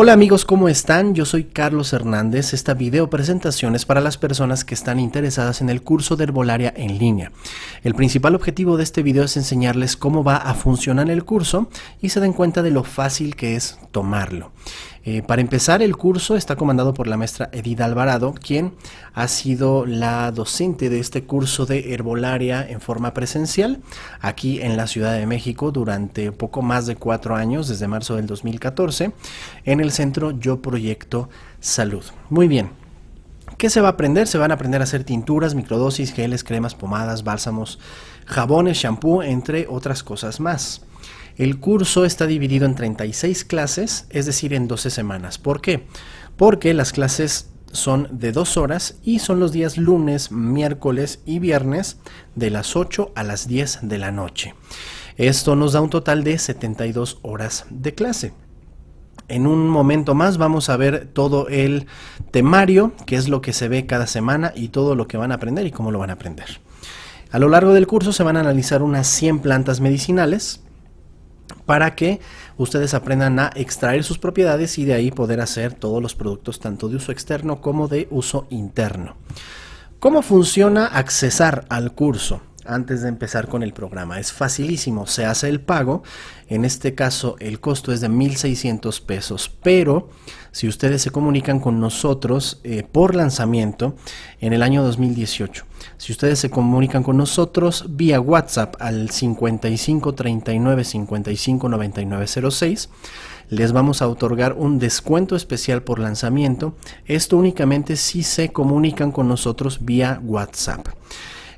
Hola amigos, ¿cómo están? Yo soy Carlos Hernández. Esta video presentación es para las personas que están interesadas en el curso de herbolaria en línea. El principal objetivo de este video es enseñarles cómo va a funcionar el curso y se den cuenta de lo fácil que es tomarlo. Eh, para empezar, el curso está comandado por la maestra Edith Alvarado, quien ha sido la docente de este curso de herbolaria en forma presencial aquí en la Ciudad de México durante poco más de cuatro años, desde marzo del 2014, en el centro Yo Proyecto Salud. Muy bien. ¿Qué se va a aprender? Se van a aprender a hacer tinturas, microdosis, geles, cremas, pomadas, bálsamos, jabones, shampoo, entre otras cosas más. El curso está dividido en 36 clases, es decir, en 12 semanas. ¿Por qué? Porque las clases son de dos horas y son los días lunes, miércoles y viernes de las 8 a las 10 de la noche. Esto nos da un total de 72 horas de clase. En un momento más vamos a ver todo el temario, qué es lo que se ve cada semana y todo lo que van a aprender y cómo lo van a aprender. A lo largo del curso se van a analizar unas 100 plantas medicinales, para que ustedes aprendan a extraer sus propiedades y de ahí poder hacer todos los productos tanto de uso externo como de uso interno. ¿Cómo funciona accesar al curso? antes de empezar con el programa. Es facilísimo, se hace el pago. En este caso el costo es de 1.600 pesos, pero si ustedes se comunican con nosotros eh, por lanzamiento en el año 2018, si ustedes se comunican con nosotros vía WhatsApp al 55 39 55 les vamos a otorgar un descuento especial por lanzamiento. Esto únicamente si se comunican con nosotros vía WhatsApp.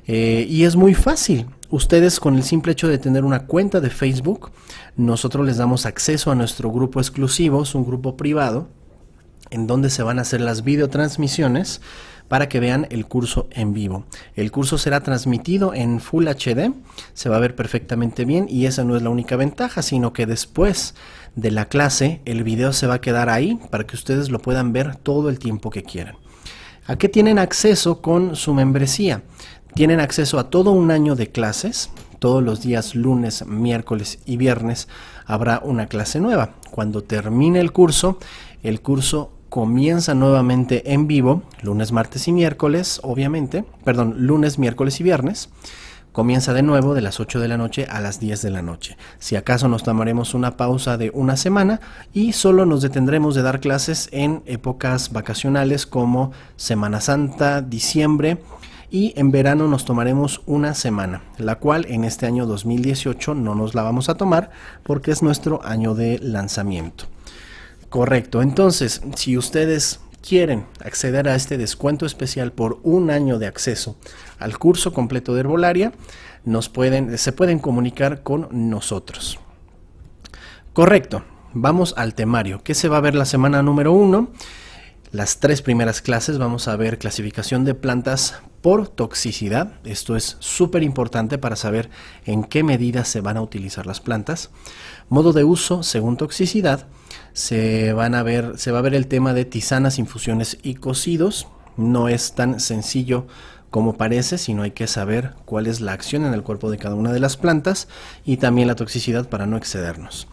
Eh, y es muy fácil. Ustedes con el simple hecho de tener una cuenta de Facebook, nosotros les damos acceso a nuestro grupo exclusivo, es un grupo privado, en donde se van a hacer las videotransmisiones para que vean el curso en vivo. El curso será transmitido en Full HD, se va a ver perfectamente bien y esa no es la única ventaja, sino que después de la clase el video se va a quedar ahí para que ustedes lo puedan ver todo el tiempo que quieran. ¿A qué tienen acceso con su membresía? Tienen acceso a todo un año de clases. Todos los días lunes, miércoles y viernes habrá una clase nueva. Cuando termine el curso, el curso comienza nuevamente en vivo, lunes, martes y miércoles, obviamente, perdón, lunes, miércoles y viernes. Comienza de nuevo de las 8 de la noche a las 10 de la noche. Si acaso nos tomaremos una pausa de una semana y solo nos detendremos de dar clases en épocas vacacionales como Semana Santa, diciembre y en verano nos tomaremos una semana, la cual en este año 2018 no nos la vamos a tomar porque es nuestro año de lanzamiento. Correcto, entonces si ustedes quieren acceder a este descuento especial por un año de acceso al curso completo de herbolaria, nos pueden, se pueden comunicar con nosotros. Correcto, vamos al temario. ¿Qué se va a ver la semana número uno? las tres primeras clases vamos a ver clasificación de plantas por toxicidad. Esto es súper importante para saber en qué medida se van a utilizar las plantas. Modo de uso según toxicidad. Se, van a ver, se va a ver el tema de tisanas, infusiones y cocidos. No es tan sencillo como parece, sino hay que saber cuál es la acción en el cuerpo de cada una de las plantas y también la toxicidad para no excedernos.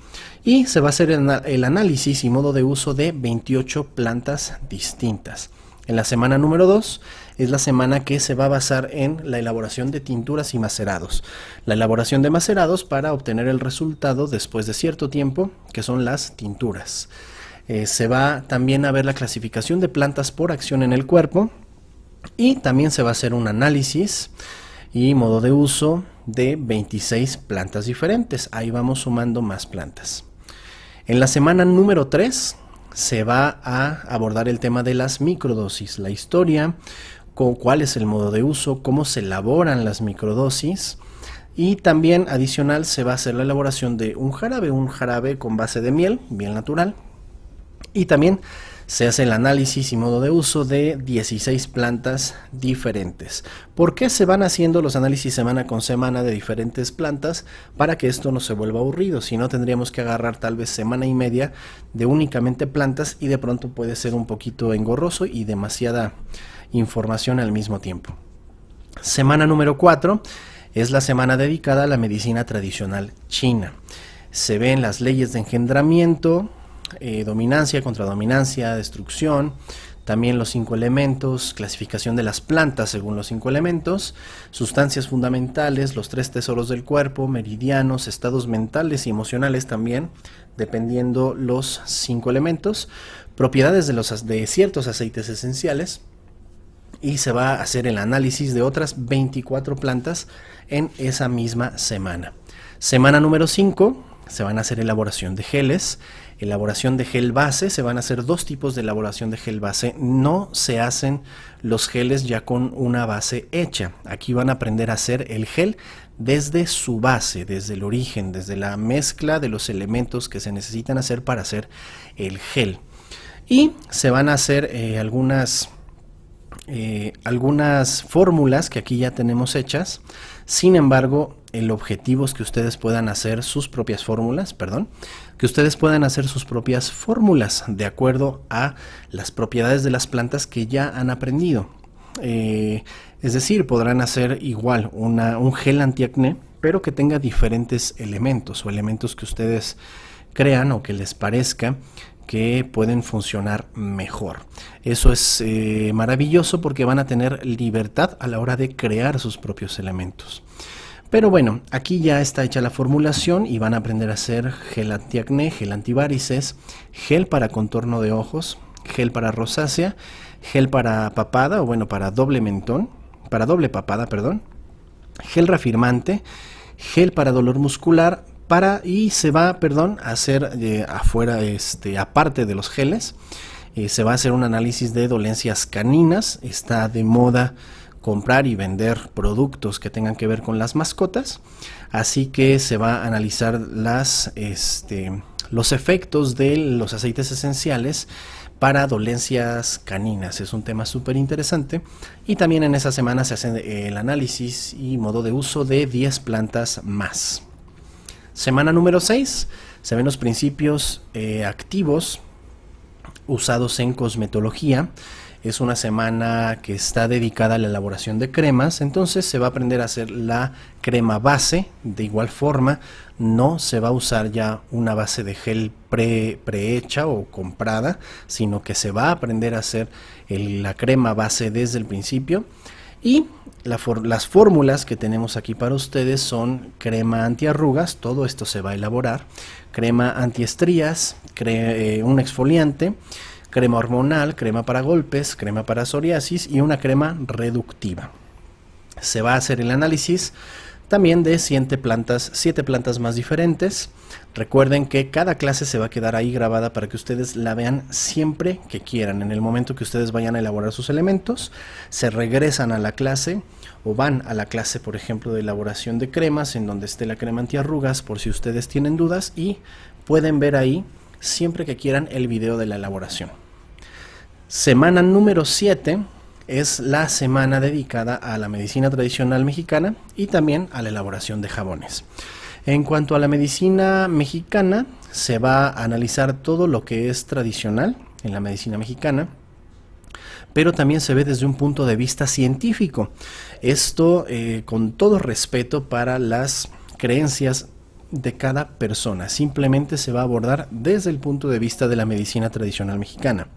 Y se va a hacer el análisis y modo de uso de 28 plantas distintas. En la semana número 2 es la semana que se va a basar en la elaboración de tinturas y macerados. La elaboración de macerados para obtener el resultado después de cierto tiempo, que son las tinturas. Eh, se va también a ver la clasificación de plantas por acción en el cuerpo, y también se va a hacer un análisis y modo de uso de 26 plantas diferentes. Ahí vamos sumando más plantas. En la semana número 3 se va a abordar el tema de las microdosis, la historia, cuál es el modo de uso, cómo se elaboran las microdosis. Y también adicional se va a hacer la elaboración de un jarabe, un jarabe con base de miel, miel natural. Y también se hace el análisis y modo de uso de 16 plantas diferentes. ¿Por qué se van haciendo los análisis semana con semana de diferentes plantas? Para que esto no se vuelva aburrido, si no tendríamos que agarrar tal vez semana y media de únicamente plantas y de pronto puede ser un poquito engorroso y demasiada información al mismo tiempo. Semana número 4 es la semana dedicada a la medicina tradicional china. Se ven las leyes de engendramiento, eh, dominancia, contradominancia, destrucción, también los cinco elementos, clasificación de las plantas según los cinco elementos, sustancias fundamentales, los tres tesoros del cuerpo, meridianos, estados mentales y emocionales también, dependiendo los cinco elementos, propiedades de, los, de ciertos aceites esenciales, y se va a hacer el análisis de otras 24 plantas en esa misma semana. Semana número 5 se van a hacer elaboración de geles elaboración de gel base. Se van a hacer dos tipos de elaboración de gel base. No se hacen los geles ya con una base hecha. Aquí van a aprender a hacer el gel desde su base, desde el origen, desde la mezcla de los elementos que se necesitan hacer para hacer el gel. Y se van a hacer eh, algunas eh, algunas fórmulas que aquí ya tenemos hechas. Sin embargo, el objetivo es que ustedes puedan hacer sus propias fórmulas, perdón, que ustedes puedan hacer sus propias fórmulas de acuerdo a las propiedades de las plantas que ya han aprendido. Eh, es decir, podrán hacer igual un gel antiacné, pero que tenga diferentes elementos o elementos que ustedes crean o que les parezca que pueden funcionar mejor. Eso es eh, maravilloso porque van a tener libertad a la hora de crear sus propios elementos. Pero bueno, aquí ya está hecha la formulación y van a aprender a hacer gel antiacné, gel antivárices, gel para contorno de ojos, gel para rosácea, gel para papada o bueno, para doble mentón, para doble papada, perdón, gel reafirmante, gel para dolor muscular, para y se va, perdón, a hacer eh, afuera, este, aparte de los geles, eh, se va a hacer un análisis de dolencias caninas. Está de moda comprar y vender productos que tengan que ver con las mascotas. Así que se va a analizar las, este, los efectos de los aceites esenciales para dolencias caninas. Es un tema súper interesante. Y también en esa semana se hace eh, el análisis y modo de uso de 10 plantas más. Semana número 6 se ven los principios eh, activos usados en cosmetología. Es una semana que está dedicada a la elaboración de cremas, entonces se va a aprender a hacer la crema base de igual forma. No se va a usar ya una base de gel pre, prehecha o comprada, sino que se va a aprender a hacer la crema base desde el principio. Y las fórmulas que tenemos aquí para ustedes son crema antiarrugas, todo esto se va a elaborar, crema antiestrías, eh, un exfoliante, crema hormonal, crema para golpes, crema para psoriasis y una crema reductiva. Se va a hacer el análisis también de siete plantas, siete plantas más diferentes. Recuerden que cada clase se va a quedar ahí grabada para que ustedes la vean siempre que quieran. En el momento que ustedes vayan a elaborar sus elementos, se regresan a la clase o van a la clase, por ejemplo, de elaboración de cremas, en donde esté la crema antiarrugas, por si ustedes tienen dudas, y pueden ver ahí siempre que quieran el video de la elaboración. Semana número 7 es la semana dedicada a la medicina tradicional mexicana y también a la elaboración de jabones. En cuanto a la medicina mexicana, se va a analizar todo lo que es tradicional en la medicina mexicana, pero también se ve desde un punto de vista científico. Esto eh, con todo respeto para las creencias de cada persona. Simplemente se va a abordar desde el punto de vista de la medicina tradicional mexicana.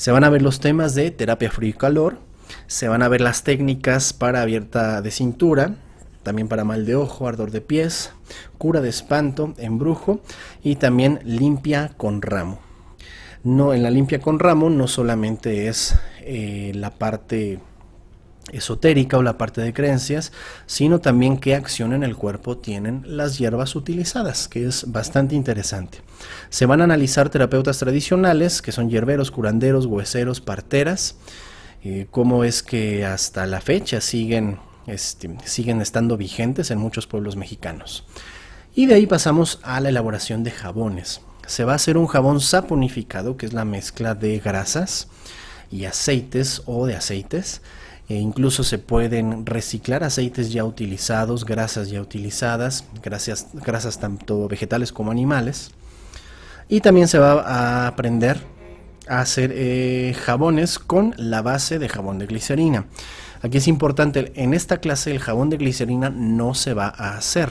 Se van a ver los temas de terapia frío y calor, se van a ver las técnicas para abierta de cintura, también para mal de ojo, ardor de pies, cura de espanto, embrujo y también limpia con ramo. No, en la limpia con ramo no solamente es eh, la parte esotérica o la parte de creencias, sino también qué acción en el cuerpo tienen las hierbas utilizadas, que es bastante interesante. Se van a analizar terapeutas tradicionales, que son hierberos, curanderos, hueseros, parteras, eh, cómo es que hasta la fecha siguen, este, siguen estando vigentes en muchos pueblos mexicanos. Y de ahí pasamos a la elaboración de jabones. Se va a hacer un jabón saponificado, que es la mezcla de grasas, y aceites o de aceites. E incluso se pueden reciclar aceites ya utilizados, grasas ya utilizadas, grasas, grasas tanto vegetales como animales. Y también se va a aprender a hacer eh, jabones con la base de jabón de glicerina. Aquí es importante, en esta clase el jabón de glicerina no se va a hacer.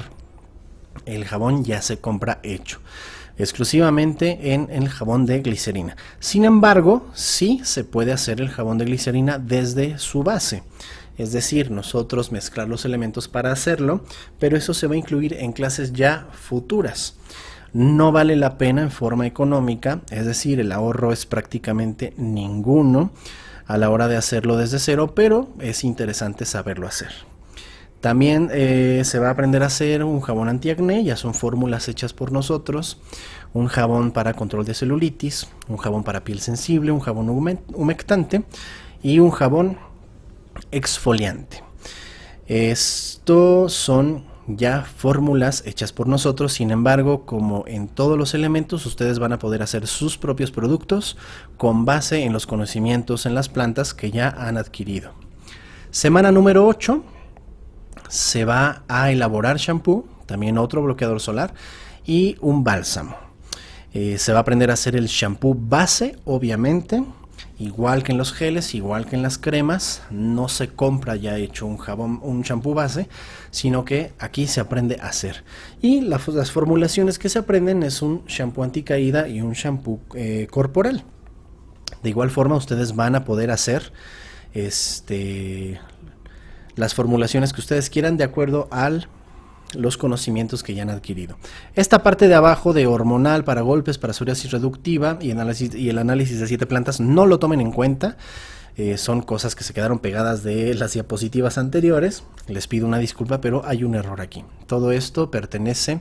El jabón ya se compra hecho exclusivamente en el jabón de glicerina. Sin embargo, sí se puede hacer el jabón de glicerina desde su base. Es decir, nosotros mezclar los elementos para hacerlo, pero eso se va a incluir en clases ya futuras no vale la pena en forma económica, es decir, el ahorro es prácticamente ninguno a la hora de hacerlo desde cero, pero es interesante saberlo hacer. También eh, se va a aprender a hacer un jabón antiacné, ya son fórmulas hechas por nosotros, un jabón para control de celulitis, un jabón para piel sensible, un jabón humectante y un jabón exfoliante. Estos son ya fórmulas hechas por nosotros, sin embargo, como en todos los elementos, ustedes van a poder hacer sus propios productos con base en los conocimientos en las plantas que ya han adquirido. Semana número 8 se va a elaborar shampoo, también otro bloqueador solar y un bálsamo. Eh, se va a aprender a hacer el shampoo base, obviamente, igual que en los geles, igual que en las cremas, no se compra ya hecho un jabón, un champú base, sino que aquí se aprende a hacer. Y las formulaciones que se aprenden es un shampoo anticaída y un shampoo eh, corporal. De igual forma, ustedes van a poder hacer este las formulaciones que ustedes quieran de acuerdo a los conocimientos que ya han adquirido. Esta parte de abajo de hormonal para golpes, para psoriasis reductiva y, el análisis de siete plantas no lo tomen en cuenta. Eh, son cosas que se quedaron pegadas de las diapositivas anteriores. Les pido una disculpa, pero hay un error aquí. Todo esto pertenece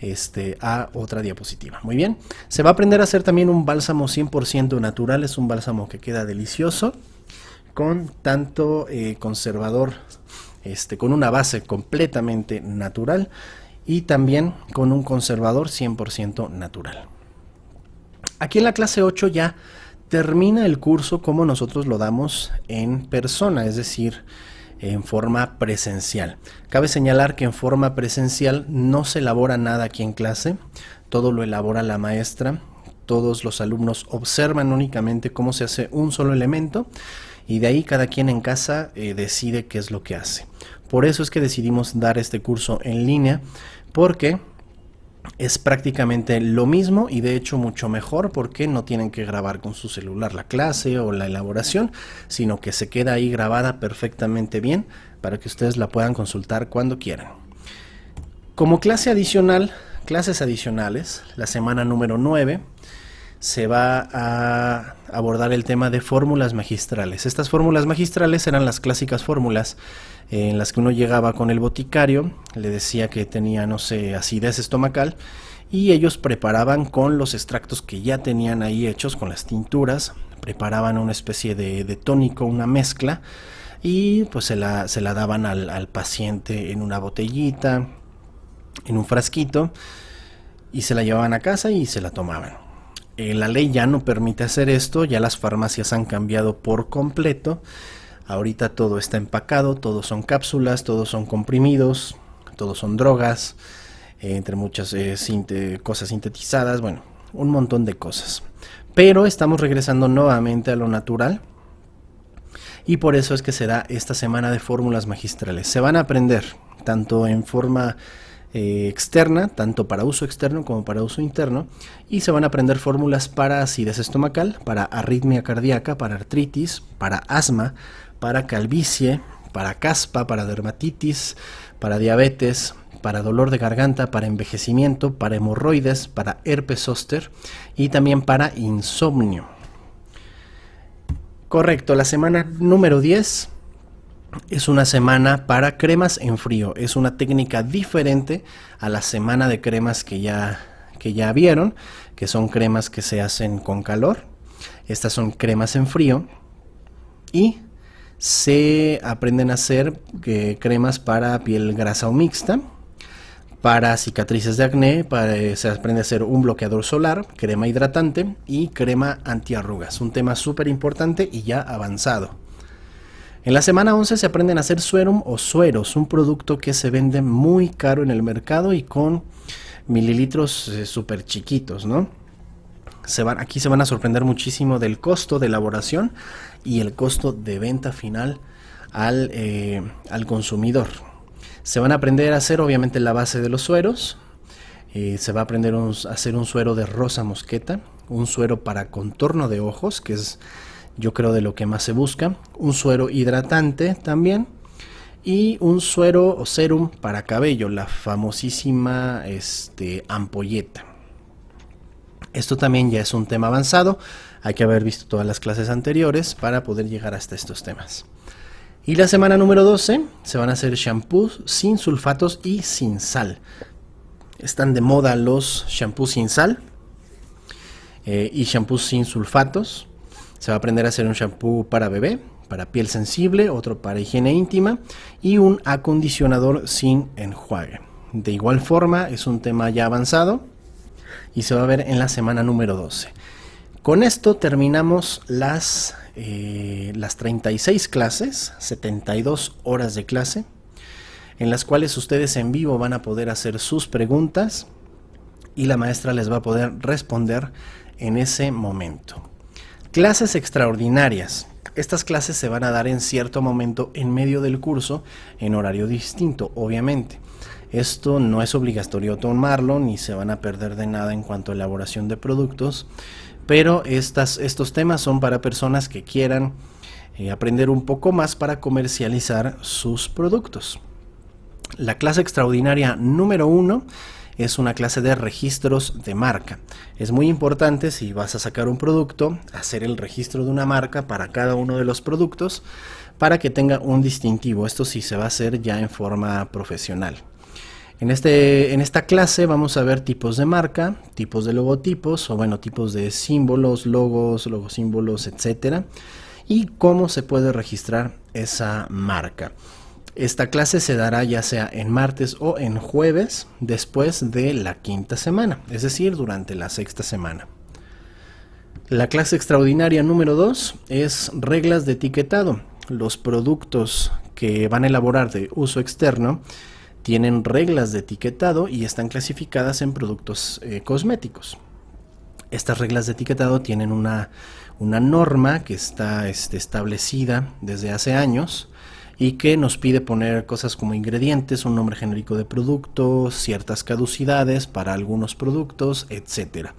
este, a otra diapositiva. Muy bien. Se va a aprender a hacer también un bálsamo 100% natural. Es un bálsamo que queda delicioso con tanto eh, conservador, este, con una base completamente natural y también con un conservador 100% natural. Aquí en la clase 8 ya termina el curso como nosotros lo damos en persona, es decir, en forma presencial. Cabe señalar que en forma presencial no se elabora nada aquí en clase, todo lo elabora la maestra, todos los alumnos observan únicamente cómo se hace un solo elemento y de ahí cada quien en casa eh, decide qué es lo que hace. Por eso es que decidimos dar este curso en línea porque es prácticamente lo mismo y de hecho mucho mejor porque no tienen que grabar con su celular la clase o la elaboración, sino que se queda ahí grabada perfectamente bien para que ustedes la puedan consultar cuando quieran. Como clase adicional, clases adicionales, la semana número 9 se va a abordar el tema de fórmulas magistrales. Estas fórmulas magistrales eran las clásicas fórmulas en las que uno llegaba con el boticario, le decía que tenía, no sé, acidez estomacal, y ellos preparaban con los extractos que ya tenían ahí hechos, con las tinturas, preparaban una especie de, tónico, una mezcla, y pues se la, daban al paciente en una botellita, en un frasquito, y se la llevaban a casa y se la tomaban. Eh, la ley ya no permite hacer esto, ya las farmacias han cambiado por completo. Ahorita todo está empacado, todos son cápsulas, todos son comprimidos, todos son drogas, eh, entre muchas eh, cosas sintetizadas, bueno, un montón de cosas. Pero estamos regresando nuevamente a lo natural y por eso es que será esta semana de fórmulas magistrales. Se van a aprender tanto en forma eh, externa, tanto para uso externo como para uso interno, y se van a aprender fórmulas para acidez estomacal, para arritmia cardíaca, para artritis, para asma, para calvicie, para caspa, para dermatitis, para diabetes, para dolor de garganta, para envejecimiento, para hemorroides, para herpes zoster y también para insomnio. Correcto, la semana número 10 es una semana para cremas en frío. Es una técnica diferente a la semana de cremas que ya, vieron, que son cremas que se hacen con calor. Estas son cremas en frío y se aprenden a hacer eh, cremas para piel grasa o mixta, para cicatrices de acné, eh, se aprende a hacer un bloqueador solar, crema hidratante y crema antiarrugas. Un tema súper importante y ya avanzado. En la semana 11 se aprenden a hacer suero o sueros, un producto que se vende muy caro en el mercado y con mililitros eh, súper chiquitos, ¿no? aquí se van a sorprender muchísimo del costo de elaboración y el costo de venta final al, eh, consumidor. Se van a aprender a hacer obviamente la base de los sueros. Eh, se va a aprender a hacer un suero de rosa mosqueta, un suero para contorno de ojos, que es yo creo de lo que más se busca. Un suero hidratante también. Y un suero o serum para cabello, la famosísima este, ampolleta. Esto también ya es un tema avanzado. Hay que haber visto todas las clases anteriores para poder llegar hasta estos temas. Y la semana número 12 se van a hacer shampoos sin sulfatos y sin sal. Están de moda los shampoos sin sal eh, y shampoos sin sulfatos. Se va a aprender a hacer un shampoo para bebé, para piel sensible, otro para higiene íntima y un acondicionador sin enjuague. De igual forma, es un tema ya avanzado y se va a ver en la semana número 12. Con esto terminamos las, eh, las 36 clases, 72 horas de clase, en las cuales ustedes en vivo van a poder hacer sus preguntas y la maestra les va a poder responder en ese momento. Clases extraordinarias. Estas clases se van a dar en cierto momento en medio del curso, en horario distinto, obviamente. Esto no es obligatorio tomarlo, ni se van a perder de nada en cuanto a elaboración de productos, pero estas, estos temas son para personas que quieran eh, aprender un poco más para comercializar sus productos. La clase extraordinaria número uno es una clase de registros de marca. Es muy importante si vas a sacar un producto, hacer el registro de una marca para cada uno de los productos para que tenga un distintivo. Esto sí se va a hacer ya en forma profesional. En, este, en esta clase vamos a ver tipos de marca, tipos de logotipos o bueno, tipos de símbolos, logos, logosímbolos, etcétera y cómo se puede registrar esa marca. Esta clase se dará ya sea en martes o en jueves después de la quinta semana, es decir, durante la sexta semana. La clase extraordinaria número 2 es reglas de etiquetado. Los productos que van a elaborar de uso externo tienen reglas de etiquetado y están clasificadas en productos eh, cosméticos. Estas reglas de etiquetado tienen una, norma que está este, establecida desde hace años y que nos pide poner cosas como ingredientes, un nombre genérico de producto, ciertas caducidades para algunos productos, etcétera.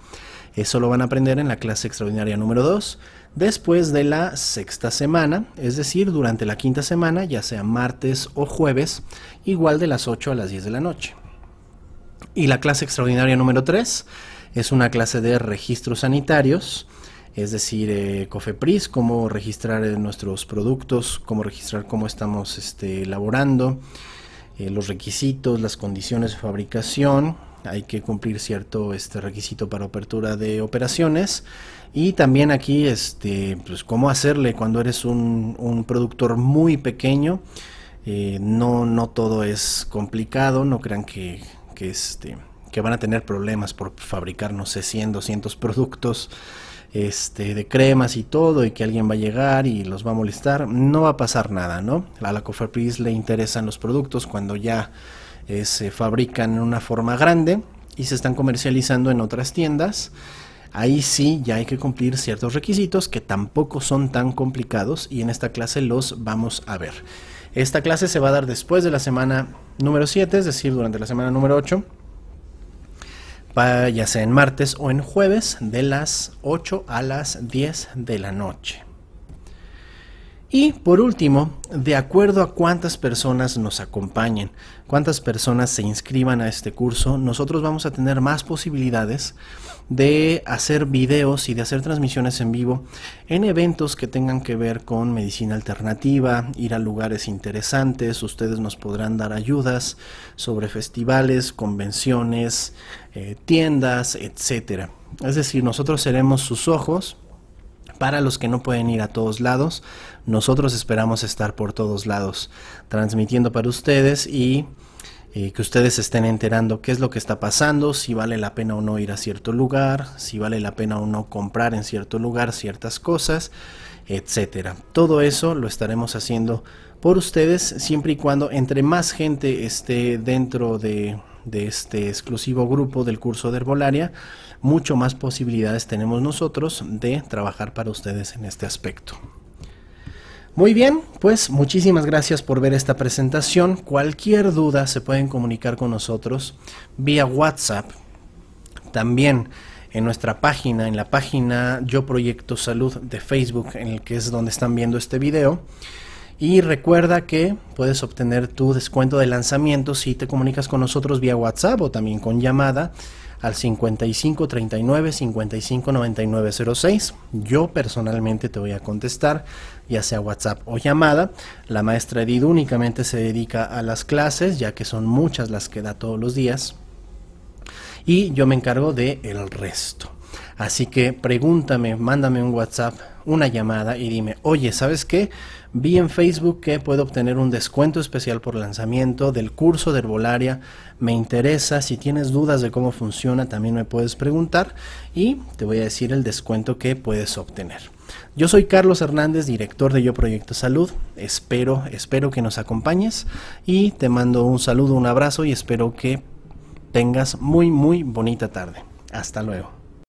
Eso lo van a aprender en la clase extraordinaria número 2, después de la sexta semana, es decir, durante la quinta semana, ya sea martes o jueves, igual de las 8 a las 10 de la noche. Y la clase extraordinaria número 3 es una clase de registros sanitarios es decir, eh, Cofepris, cómo registrar eh, nuestros productos, cómo registrar cómo estamos este, elaborando, eh, los requisitos, las condiciones de fabricación, hay que cumplir cierto este requisito para apertura de operaciones y también aquí este pues cómo hacerle cuando eres un, productor muy pequeño no no todo es complicado no crean que, que este que van a tener problemas por fabricar no sé 100 200 productos este, de cremas y todo, y que alguien va a llegar y los va a molestar, no va a pasar nada, ¿no? A la Cofepris le interesan los productos cuando ya eh, se fabrican en una forma grande y se están comercializando en otras tiendas. Ahí sí ya hay que cumplir ciertos requisitos que tampoco son tan complicados y en esta clase los vamos a ver. Esta clase se va a dar después de la semana número 7, es decir, durante la semana número 8 ya sea en martes o en jueves de las 8 a las 10 de la noche. Y por último, de acuerdo a cuántas personas nos acompañen, cuántas personas se inscriban a este curso, nosotros vamos a tener más posibilidades de hacer videos y de hacer transmisiones en vivo en eventos que tengan que ver con medicina alternativa, ir a lugares interesantes, ustedes nos podrán dar ayudas sobre festivales, convenciones, eh, tiendas, etc. Es decir, nosotros seremos sus ojos para los que no pueden ir a todos lados. Nosotros esperamos estar por todos lados transmitiendo para ustedes y eh, que ustedes estén enterando qué es lo que está pasando, si vale la pena o no ir a cierto lugar, si vale la pena o no comprar en cierto lugar ciertas cosas, etcétera. Todo eso lo estaremos haciendo por ustedes siempre y cuando entre más gente esté dentro de de este exclusivo grupo del curso de herbolaria, mucho más posibilidades tenemos nosotros de trabajar para ustedes en este aspecto. Muy bien, pues muchísimas gracias por ver esta presentación. Cualquier duda se pueden comunicar con nosotros vía WhatsApp. También en nuestra página, en la página Yo Proyecto Salud de Facebook, en el que es donde están viendo este video. Y recuerda que puedes obtener tu descuento de lanzamiento si te comunicas con nosotros vía WhatsApp o también con llamada al 55 39 06. Yo personalmente te voy a contestar, ya sea WhatsApp o llamada. La maestra Edith únicamente se dedica a las clases, ya que son muchas las que da todos los días. Y yo me encargo de el resto. Así que pregúntame, mándame un WhatsApp, una llamada y dime, oye, ¿sabes qué? Vi en Facebook que puedo obtener un descuento especial por lanzamiento del curso de herbolaria. Me interesa, si tienes dudas de cómo funciona, también me puedes preguntar y te voy a decir el descuento que puedes obtener. Yo soy Carlos Hernández, director de Yo Proyecto Salud. Espero, espero que nos acompañes y te mando un saludo, un abrazo y espero que tengas muy, muy bonita tarde. Hasta luego.